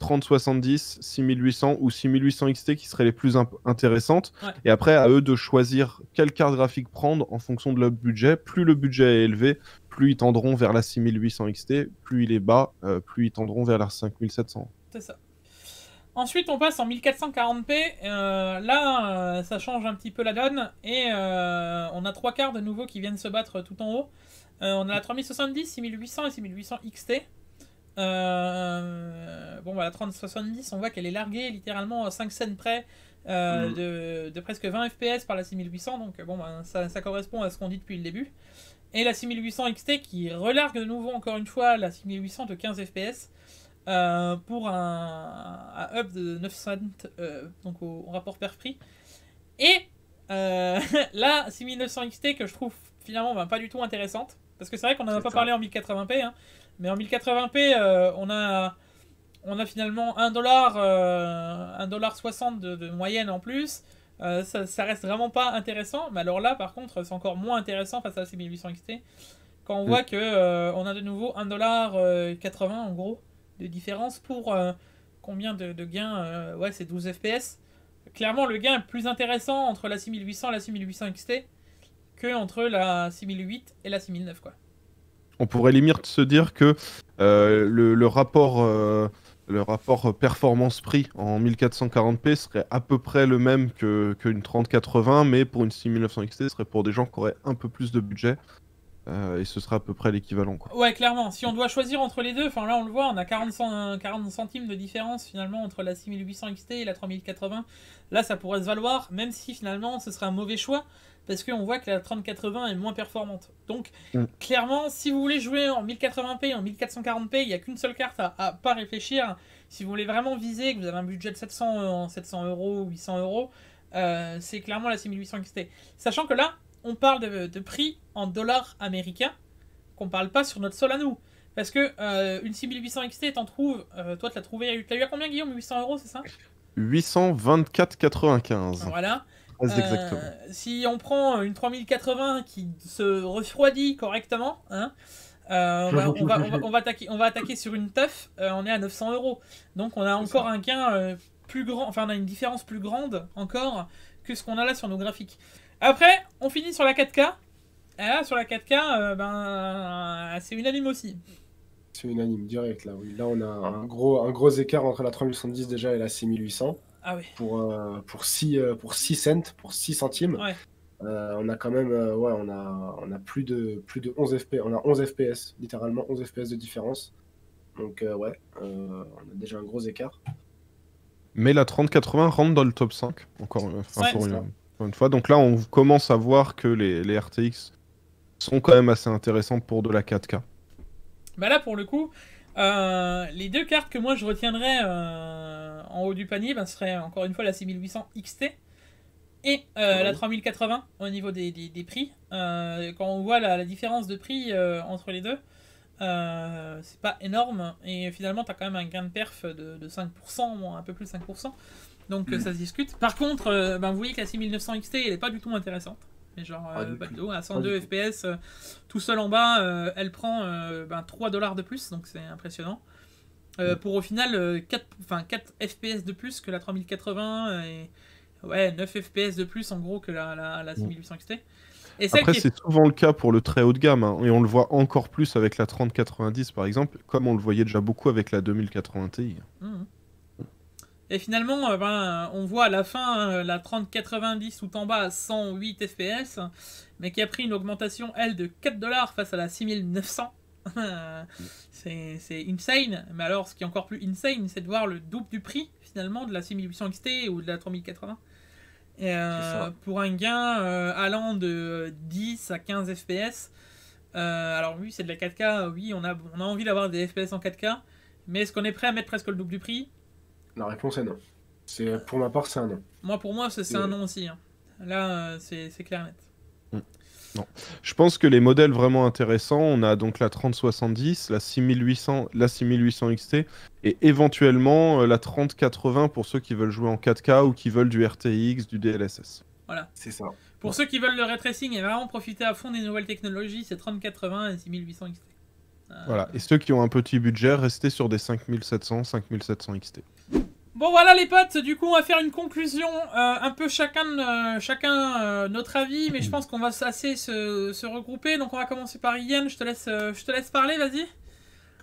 3070, 6800 ou 6800 XT qui seraient les plus intéressantes. Et après, à eux de choisir quelle carte graphique prendre en fonction de leur budget. Plus le budget est élevé, plus ils tendront vers la 6800 XT, plus il est bas, euh, plus ils tendront vers la 5700.
C'est ça. Ensuite, on passe en 1440p. Euh, là, euh, ça change un petit peu la donne. Et on a trois quarts de nouveau qui viennent se battre tout en haut. on a la 3070, 6800 et 6800 XT. Euh, bon, voilà, 3070, on voit qu'elle est larguée littéralement à 5 scènes près euh, mm. de, presque 20 FPS par la 6800. Donc, bon, ben, ça, correspond à ce qu'on dit depuis le début. Et la 6800 XT qui relargue de nouveau, encore une fois, la 6800 de 15 FPS. Euh, pour un, up de 900 euh, donc au, rapport perf-prix. Et la 6900 XT que je trouve finalement ben, pas du tout intéressante, parce que c'est vrai qu'on en a pas parlé en 1080p, hein, mais en 1080p, euh, on, a, on a finalement 1 dollar, euh, dollar 60 de, moyenne en plus. Euh, ça, reste vraiment pas intéressant. Mais alors là, par contre, c'est encore moins intéressant face à la 6800 XT. Quand on mm. voit que on a de nouveau 1 dollar 80 en gros de différence pour combien de, de gains Ouais, c'est 12 FPS. Clairement, le gain est plus intéressant entre la 6800 et la 6800 XT que entre la 6008 et la 6009 quoi
on pourrait limite se dire que euh, le, rapport, euh, rapport performance-prix en 1440p serait à peu près le même qu'une 3080, mais pour une 6900 XT, ce serait pour des gens qui auraient un peu plus de budget euh, et ce sera à peu près
l'équivalent. Ouais, clairement. Si on doit choisir entre les deux, enfin là on le voit, on a 40, euh, centimes de différence finalement entre la 6800 XT et la 3080. Là ça pourrait se valoir, même si finalement ce serait un mauvais choix, parce qu'on voit que la 3080 est moins performante. Donc mm. clairement, si vous voulez jouer en 1080p, en 1440p, il n'y a qu'une seule carte à, pas réfléchir. Si vous voulez vraiment viser, que vous avez un budget de 700, 700 euh, euros 800 euros, c'est clairement la 6800 XT. Sachant que là, on parle de, prix en dollars américains qu'on parle pas sur notre sol à nous. Parce que euh, une 6800 XT, t'en trouves, euh, toi, tu l'as trouvé, tu l'as eu à combien, Guillaume 800 euros, c'est ça
824,95. Voilà. Euh,
si on prend une 3080 qui se refroidit correctement, hein, euh, on, va, attaquer, on va attaquer sur une teuf, euh, on est à 900 euros. Donc on a encore un gain plus grand, enfin on a une différence plus grande encore que ce qu'on a là sur nos graphiques. Après, on finit sur la 4K. Et là, sur la 4K, euh, ben, euh, c'est unanime aussi.
C'est unanime, direct. Là, là on a un gros, un gros écart entre la 3070 déjà et la 6800. Ah pour, euh, pour, 6, pour 6 cents, pour 6 centimes. on a quand même ouais, on a, on a plus de plus de 11 FPS, on a 11 FPS, littéralement 11 FPS de différence. Donc ouais, on a déjà un gros écart.
Mais la 3080 rentre dans le top 5 encore, une fois une fois, donc là, on commence à voir que les, RTX sont quand même assez intéressantes pour de la 4K.
Bah là, pour le coup, euh, les deux cartes que moi je retiendrais euh, en haut du panier ben, serait encore une fois la 6800 XT et euh, la 3080 au niveau des, prix. quand on voit la, différence de prix entre les deux, c'est pas énorme et finalement tu as quand même un gain de perf de, 5%, un peu plus de 5% donc euh, hmm. ça se discute. Par contre, euh, ben, vous voyez que la 6900 XT, elle est pas du tout intéressante. Mais genre, ah, euh, à 102 FPS, tout seul en bas, elle prend 3 ben, dollars de plus, donc c'est impressionnant. Hmm. Pour au final 4, FPS de plus que la 3080 et ouais, 9 FPS de plus en gros que la, 6800 hmm. XT. Et Après, c'est
souvent le cas pour le très haut de gamme, hein, et on le voit encore plus avec la 3090 par exemple, comme on le voyait déjà beaucoup avec la 2080 Ti.
Et finalement, euh, ben, on voit à la fin euh, la 3090 tout en bas à 108 FPS, mais qui a pris une augmentation, elle, de 4 dollars face à la 6900. c'est insane, mais alors ce qui est encore plus insane, c'est de voir le double du prix finalement de la 6800 XT ou de la 3080. Euh, pour un gain allant de 10 à 15 FPS. alors oui, c'est de la 4K, oui, on a, on a envie d'avoir des FPS en 4K, mais est-ce qu'on est prêt à mettre presque le double du prix
la réponse est non. C'est pour ma part, c'est un non.
Moi, pour moi, c'est un non aussi. Hein. Là, euh, c'est clair net.
Mm. Non. Je pense que les modèles vraiment intéressants, on a donc la 3070, la 6800, la 6800 XT et éventuellement euh, la 3080 pour ceux qui veulent jouer en 4K ou qui veulent du RTX, du DLSS.
Voilà. C'est ça. Pour ceux qui veulent le ray et vraiment profiter à fond des nouvelles technologies, c'est 3080 et 6800 XT. Euh, voilà.
Et ceux qui ont un petit budget, restez sur des 5700, 5700 XT.
Bon voilà les potes, du coup on va faire une conclusion, euh, un peu chacun, euh, chacun euh, notre avis, mais je pense qu'on va assez se, regrouper, donc on va commencer par Yann, je te laisse, je te laisse parler, vas-y.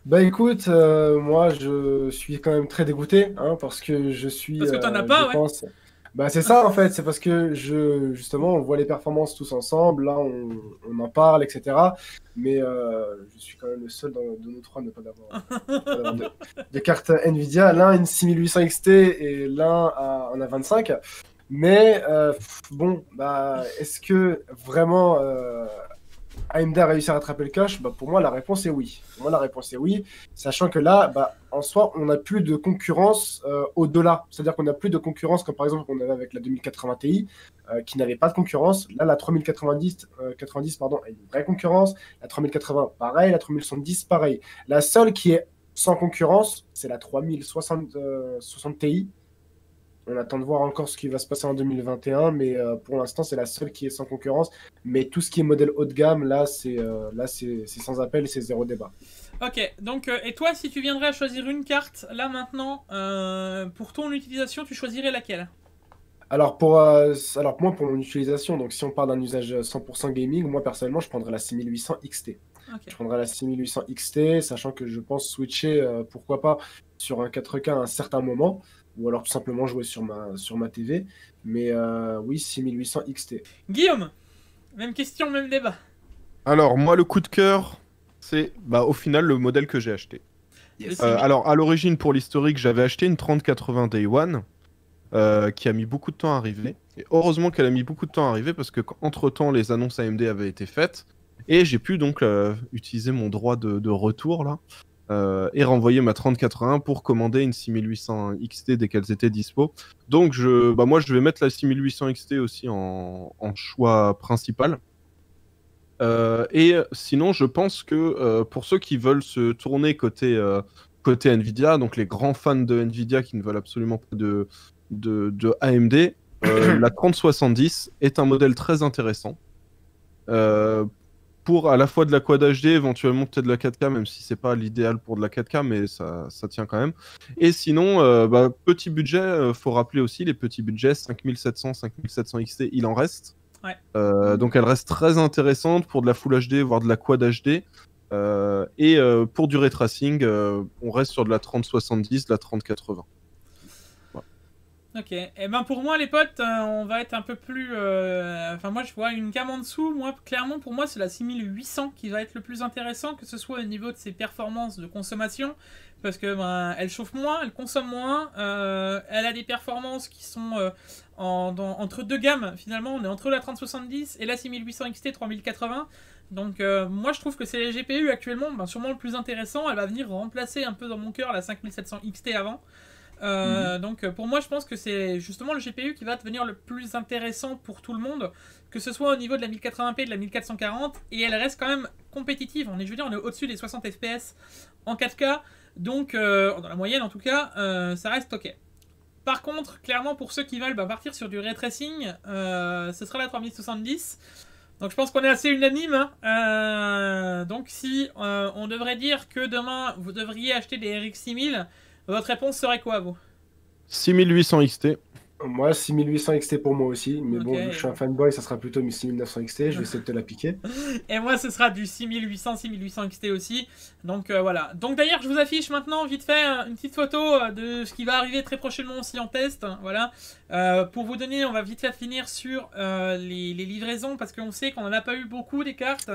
Bah écoute, moi je suis quand même très dégoûté, hein, parce que je suis... Parce que t'en as pas, ouais. Bah, c'est ça en fait, c'est parce que je, justement on voit les performances tous ensemble, là on, on en parle, etc. Mais euh, je suis quand même le seul dans, de nos trois à ne pas d'avoir de, carte Nvidia. L'un a une 6800 XT et l'un en a 25. Mais euh, bon, bah, est-ce que vraiment euh, AMD a réussi à rattraper le cash bah, Pour moi, la réponse est oui. moi, la réponse est oui, sachant que là, bah, en soi, on n'a plus de concurrence euh, au-delà. C'est-à-dire qu'on n'a plus de concurrence comme par exemple qu'on avait avec la 2080 Ti, euh, qui n'avait pas de concurrence. Là, la 3090 90, euh, pardon, a une vraie concurrence. La 3080, pareil. La 3070, pareil. La seule qui est sans concurrence, c'est la 3060 Ti, on attend de voir encore ce qui va se passer en 2021, mais euh, pour l'instant, c'est la seule qui est sans concurrence. Mais tout ce qui est modèle haut de gamme, là, c'est euh, c'est sans appel et c'est zéro débat.
Ok, donc, euh, et toi, si tu viendrais à choisir une carte, là maintenant, pour ton utilisation, tu choisirais laquelle
alors pour, alors moi, pour mon utilisation, donc si on parle d'un usage 100% gaming, moi personnellement, je prendrais la 6800 XT. Je prendrais la 6800 XT, sachant que je pense switcher, pourquoi pas, sur un 4K à un certain moment ou alors tout simplement jouer sur ma, sur ma TV. Mais euh, oui, 6800 XT.
Guillaume, même question, même débat.
Alors, moi, le coup de cœur, c'est bah, au final le modèle que j'ai acheté. Euh, alors, à l'origine, pour l'historique, j'avais acheté une 3080 Day One euh, qui a mis beaucoup de temps à arriver. Et heureusement qu'elle a mis beaucoup de temps à arriver parce quentre temps, les annonces AMD avaient été faites. Et j'ai pu donc euh, utiliser mon droit de retour là euh, et renvoyer ma 3080 pour commander une 6800 XT dès qu'elles étaient dispo. Donc je, bah moi je vais mettre la 6800 XT aussi en, choix principal. Euh, et sinon, je pense que euh, pour ceux qui veulent se tourner côté, côté Nvidia, donc les grands fans de Nvidia qui ne veulent absolument pas de, de, de AMD, la 3070 est un modèle très intéressant pour à la fois de la Quad HD, éventuellement peut-être de la 4K, même si c'est pas l'idéal pour de la 4K, mais ça, ça tient quand même. Et sinon, euh, bah, petit budget, euh, faut rappeler aussi les petits budgets 5700, 5700 XT, il en reste. Euh, donc elle reste très intéressante pour de la Full HD, voire de la Quad HD. et pour du retracing, on reste sur de la 3070, la 3080.
Ok. Et eh ben pour moi les potes, euh, on va être un peu plus... Euh, enfin moi je vois une gamme en dessous. Moi clairement pour moi c'est la 6800 qui va être le plus intéressant, que ce soit au niveau de ses performances de consommation. Parce que ben, elle chauffe moins, elle consomme moins, euh, elle a des performances qui sont entre deux gammes finalement. On est entre la 3070 et la 6800 XT 3080. Donc moi je trouve que c'est La GPU actuellement, ben, sûrement le plus intéressant. Elle va venir remplacer un peu dans mon cœur la 5700 XT avant. Euh, mhm. Donc euh, pour moi, je pense que c'est justement le GPU qui va devenir le plus intéressant pour tout le monde, que ce soit au niveau de la 1080p, de la 1440, et elle reste quand même compétitive. On est, je veux dire, on est au-dessus des 60 fps en 4K, donc euh, dans la moyenne en tout cas, ça reste ok. Par contre, clairement, pour ceux qui veulent bah, partir sur du ray tracing, ce sera la 3070. Donc je pense qu'on est assez unanime. Hein. donc si on devrait dire que demain vous devriez acheter des RX 6000, votre réponse serait quoi, vous
6800 XT.
Moi, 6800 XT pour moi aussi, mais bon, je suis un fanboy, ça sera plutôt 6900 XT, je vais essayer de te la piquer.
Et moi, ce sera du 6800, 6800 XT aussi. Donc euh, voilà. Donc d'ailleurs, je vous affiche maintenant, vite fait, euh, une petite photo euh, de ce qui va arriver très prochainement aussi en test. Hein, voilà. pour vous donner, on va vite fait finir sur les, livraisons, parce qu'on sait qu'on n'en a pas eu beaucoup des cartes.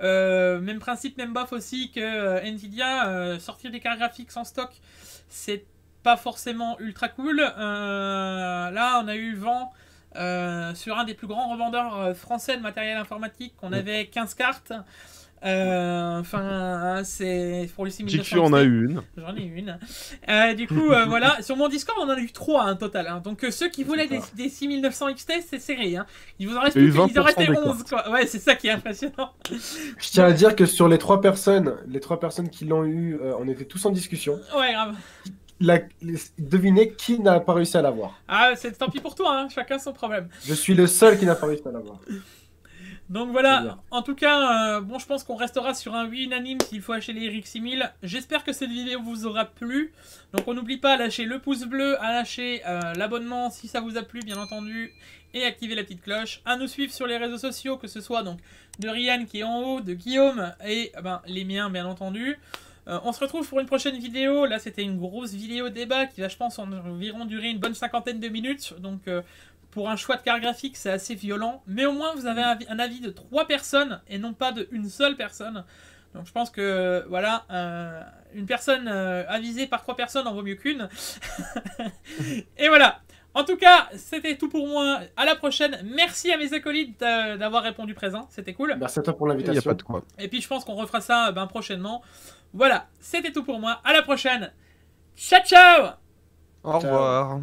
même principe, même bof aussi que Nvidia, sortir des cartes graphiques sans stock c'est pas forcément ultra cool. Euh, là, on a eu vent euh, sur un des plus grands revendeurs euh, français de matériel informatique. On mm. avait 15 cartes. Euh, enfin, c'est pour le 6900. en a eu une. J'en ai une. Euh, du coup, euh, voilà, sur mon Discord, on en a eu trois en hein, total. Hein. Donc, ceux qui voulaient des, 6900 XT, c'est serré. Hein. Il vous en reste, ils 11. Ouais, c'est ça qui est impressionnant.
Je tiens à dire que sur les 3 personnes, les trois personnes qui l'ont eu, on était tous en discussion. Ouais, grave. devinez qui n'a pas réussi à l'avoir.
Ah, c'est tant pis pour toi, chacun son problème.
Je suis le seul qui n'a pas réussi à
l'avoir. Donc voilà, en tout cas, euh, bon, je pense qu'on restera sur un oui unanime s'il faut acheter les RX 6000. J'espère que cette vidéo vous aura plu. Donc on n'oublie pas à lâcher le pouce bleu, à lâcher euh, l'abonnement si ça vous a plu, bien entendu, et activer la petite cloche. À nous suivre sur les réseaux sociaux, que ce soit donc de Ryan qui est en haut, de Guillaume et eh ben, les miens, bien entendu. Euh, on se retrouve pour une prochaine vidéo. Là, c'était une grosse vidéo débat qui va, je pense, environ durer une bonne cinquantaine de minutes. Donc, pour un choix de carte graphique, c'est assez violent. Mais au moins, vous avez un avis de trois personnes et non pas de une seule personne. Donc je pense que voilà, euh, une personne euh, avisée par trois personnes en vaut mieux qu'une. et voilà. En tout cas, c'était tout pour moi. À la prochaine. Merci à mes acolytes euh, d'avoir répondu présent. C'était cool. Merci à toi
pour l'invitation.
Et puis je pense qu'on refera ça ben, prochainement. Voilà, c'était tout pour moi. À la prochaine. Ciao ciao. Au
revoir.